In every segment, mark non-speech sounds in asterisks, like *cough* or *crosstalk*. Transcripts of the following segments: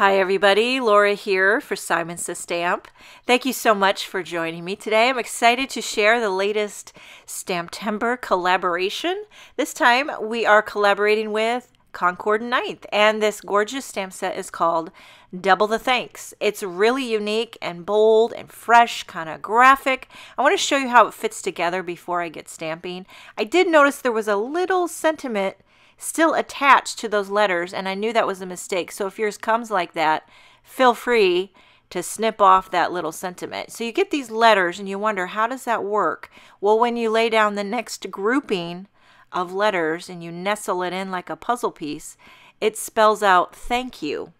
Hi, everybody. Laura here for Simon Stamp. Thank you so much for joining me today. I'm excited to share the latest Stamptember collaboration. This time we are collaborating with Concord Ninth, and this gorgeous stamp set is called Double the Thanks. It's really unique and bold and fresh, kind of graphic. I want to show you how it fits together before I get stamping. I did notice there was a little sentiment still attached to those letters, and I knew that was a mistake. So if yours comes like that, feel free to snip off that little sentiment. So you get these letters and you wonder, how does that work? Well, when you lay down the next grouping of letters and you nestle it in like a puzzle piece, it spells out thank you,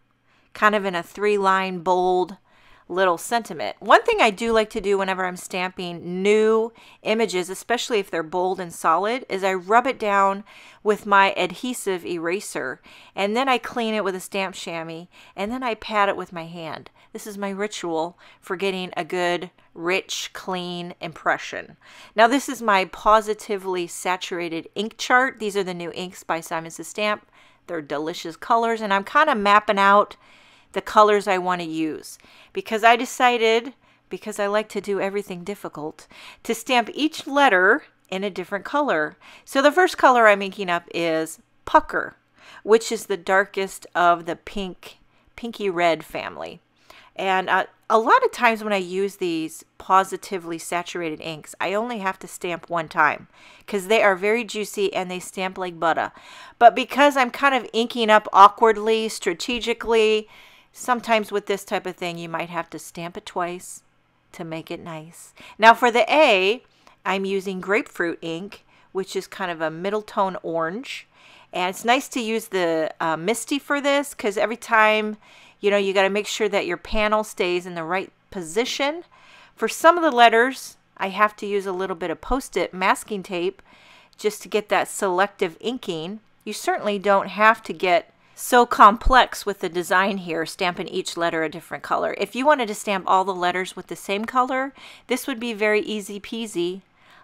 kind of in a three line bold little sentiment. One thing I do like to do whenever I'm stamping new images, especially if they're bold and solid, is I rub it down with my adhesive eraser and then I clean it with a stamp chamois and then I pat it with my hand. This is my ritual for getting a good, rich, clean impression. Now this is my positively saturated ink chart. These are the new inks by Simon's Stamp. They're delicious colors and I'm kind of mapping out the colors I want to use because I decided, because I like to do everything difficult, to stamp each letter in a different color. So the first color I'm inking up is Pucker, which is the darkest of the pink, pinky red family. And uh, a lot of times when I use these positively saturated inks, I only have to stamp one time because they are very juicy and they stamp like butter. But because I'm kind of inking up awkwardly, strategically, Sometimes with this type of thing, you might have to stamp it twice to make it nice. Now for the A, I'm using grapefruit ink, which is kind of a middle tone orange. And it's nice to use the uh, Misty for this because every time, you know, you got to make sure that your panel stays in the right position. For some of the letters, I have to use a little bit of Post-it masking tape just to get that selective inking. You certainly don't have to get so complex with the design here, stamping each letter a different color. If you wanted to stamp all the letters with the same color, this would be very easy peasy,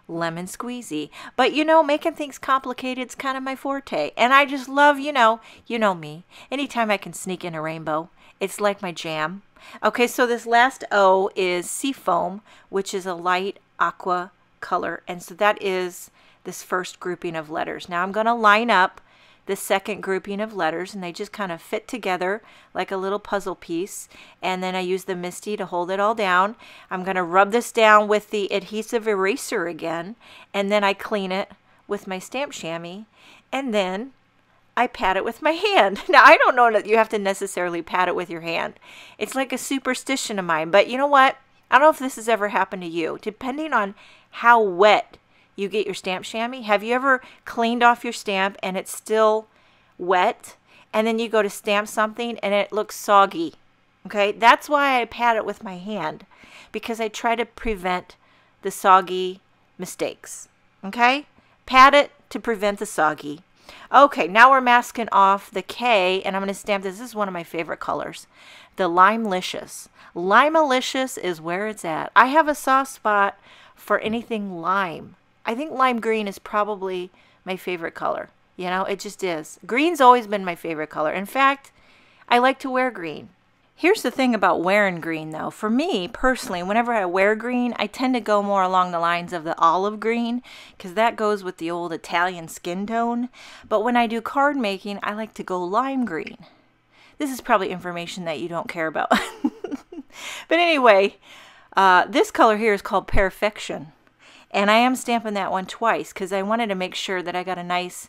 lemon squeezy. But you know, making things complicated is kind of my forte. And I just love, you know, you know me. Anytime I can sneak in a rainbow, it's like my jam. Okay, so this last O is seafoam, which is a light aqua color. And so that is this first grouping of letters. Now I'm going to line up the second grouping of letters and they just kind of fit together like a little puzzle piece. And then I use the Misty to hold it all down. I'm going to rub this down with the adhesive eraser again and then I clean it with my stamp chamois and then I pat it with my *laughs* hand. Now, I don't know that you have to necessarily pat it with your hand. It's like a superstition of mine, but you know what? I don't know if this has ever happened to you. Depending on how wet you get your stamp chamois. Have you ever cleaned off your stamp and it's still wet? And then you go to stamp something and it looks soggy. Okay, that's why I pat it with my hand because I try to prevent the soggy mistakes. Okay, pat it to prevent the soggy. Okay, now we're masking off the K and I'm going to stamp this. This is one of my favorite colors, the Limelicious. Limelicious is where it's at. I have a soft spot for anything lime. I think lime green is probably my favorite color. You know, it just is. Green's always been my favorite color. In fact, I like to wear green. Here's the thing about wearing green though. For me personally, whenever I wear green, I tend to go more along the lines of the olive green because that goes with the old Italian skin tone. But when I do card making, I like to go lime green. This is probably information that you don't care about. *laughs* but anyway, uh, this color here is called Perfection. And I am stamping that one twice because I wanted to make sure that I got a nice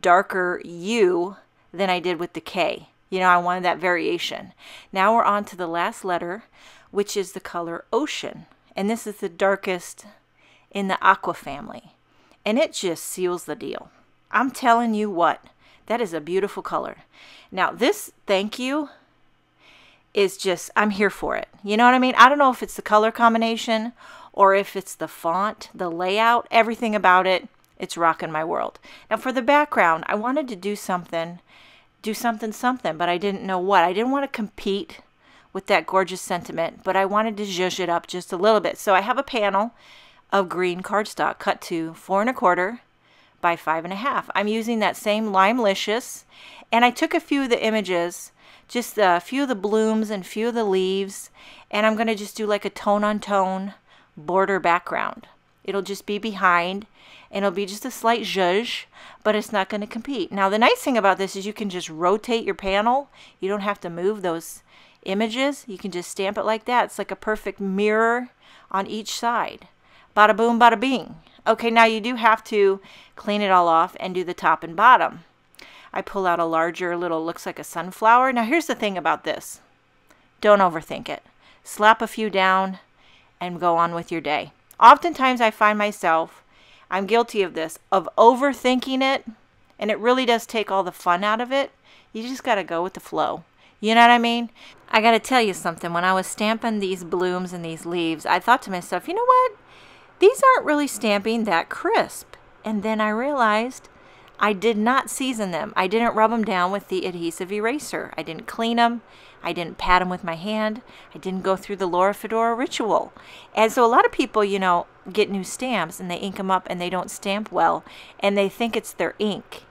darker U than I did with the K. You know, I wanted that variation. Now we're on to the last letter, which is the color Ocean. And this is the darkest in the aqua family. And it just seals the deal. I'm telling you what, that is a beautiful color. Now this thank you is just, I'm here for it. You know what I mean? I don't know if it's the color combination or if it's the font, the layout, everything about it, it's rocking my world. Now for the background, I wanted to do something, do something, something, but I didn't know what. I didn't want to compete with that gorgeous sentiment, but I wanted to zhuzh it up just a little bit. So I have a panel of green cardstock cut to four and a quarter by five and a half. I'm using that same lime licious, and I took a few of the images, just a few of the blooms and few of the leaves, and I'm going to just do like a tone on tone border background. It'll just be behind and it'll be just a slight zhuzh, but it's not going to compete. Now, the nice thing about this is you can just rotate your panel. You don't have to move those images. You can just stamp it like that. It's like a perfect mirror on each side. Bada boom, bada bing. Okay, now you do have to clean it all off and do the top and bottom. I pull out a larger little, looks like a sunflower. Now, here's the thing about this. Don't overthink it. Slap a few down, and go on with your day. Oftentimes, I find myself, I'm guilty of this, of overthinking it, and it really does take all the fun out of it. You just got to go with the flow. You know what I mean? I got to tell you something. When I was stamping these blooms and these leaves, I thought to myself, you know what? These aren't really stamping that crisp. And then I realized I did not season them. I didn't rub them down with the adhesive eraser. I didn't clean them. I didn't pat them with my hand. I didn't go through the Laura Fedora ritual. And so a lot of people, you know, get new stamps and they ink them up and they don't stamp well and they think it's their ink.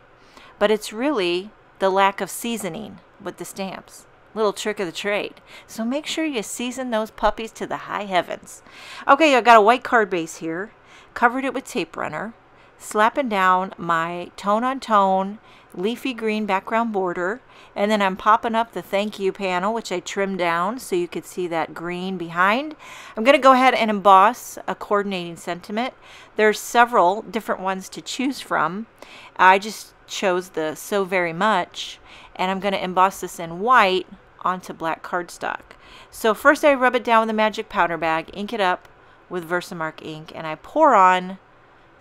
But it's really the lack of seasoning with the stamps little trick of the trade. So make sure you season those puppies to the high heavens. Okay, I got a white card base here, covered it with tape runner slapping down my tone on tone leafy green background border and then I'm popping up the thank you panel which I trimmed down so you could see that green behind. I'm going to go ahead and emboss a coordinating sentiment. There's several different ones to choose from. I just chose the so very much and I'm going to emboss this in white onto black cardstock. So first I rub it down with a magic powder bag, ink it up with Versamark ink and I pour on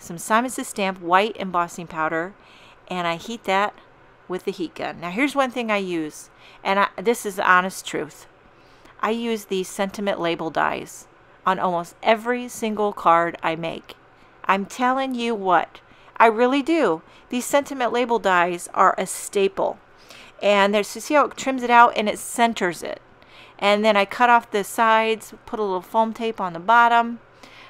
some Simon's Stamp white embossing powder, and I heat that with the heat gun. Now here's one thing I use, and I, this is the honest truth. I use these sentiment label dies on almost every single card I make. I'm telling you what, I really do. These sentiment label dies are a staple. And there's, you see how it trims it out and it centers it. And then I cut off the sides, put a little foam tape on the bottom,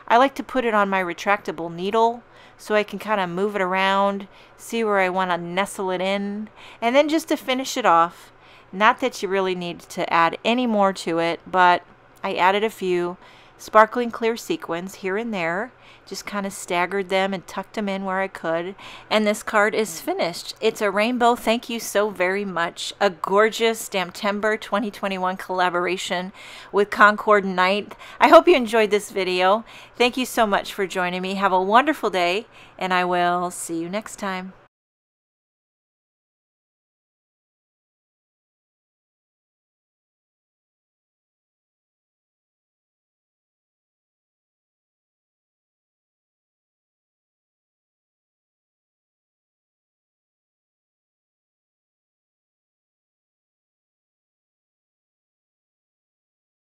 I like to put it on my retractable needle so I can kind of move it around, see where I want to nestle it in. And then just to finish it off, not that you really need to add any more to it, but I added a few sparkling clear sequins here and there. Just kind of staggered them and tucked them in where I could. And this card is mm. finished. It's a rainbow. Thank you so very much. A gorgeous Stamptember 2021 collaboration with Concord Knight. I hope you enjoyed this video. Thank you so much for joining me. Have a wonderful day, and I will see you next time.